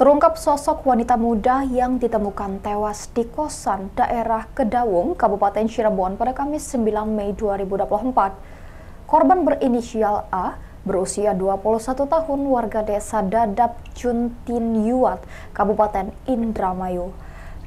Terungkap sosok wanita muda yang ditemukan tewas di kosan daerah Kedawung, Kabupaten Cirebon pada Kamis 9 Mei 2024. Korban berinisial A berusia 21 tahun warga desa Dadap juntin yuat, Kabupaten Indramayu.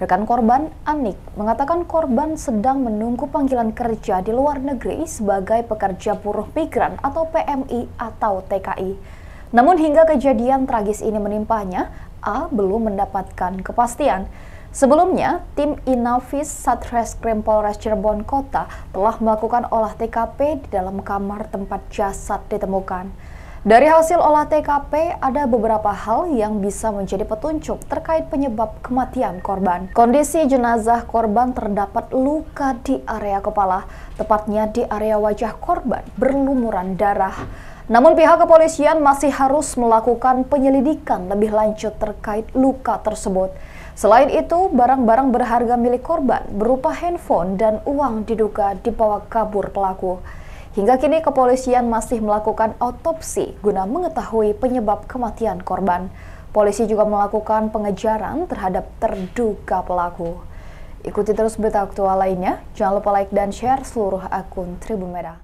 Rekan korban, Anik, mengatakan korban sedang menunggu panggilan kerja di luar negeri sebagai pekerja buruh migran atau PMI atau TKI. Namun hingga kejadian tragis ini menimpanya, A belum mendapatkan kepastian. Sebelumnya, tim Inavis Satreskrim Polres Cirebon Kota telah melakukan olah TKP di dalam kamar tempat jasad ditemukan. Dari hasil olah TKP, ada beberapa hal yang bisa menjadi petunjuk terkait penyebab kematian korban. Kondisi jenazah korban terdapat luka di area kepala, tepatnya di area wajah korban berlumuran darah. Namun pihak kepolisian masih harus melakukan penyelidikan lebih lanjut terkait luka tersebut. Selain itu, barang-barang berharga milik korban berupa handphone dan uang diduga dibawa kabur pelaku. Hingga kini kepolisian masih melakukan autopsi guna mengetahui penyebab kematian korban. Polisi juga melakukan pengejaran terhadap terduga pelaku. Ikuti terus berita aktual lainnya. Jangan lupa like dan share seluruh akun Tribun Merah.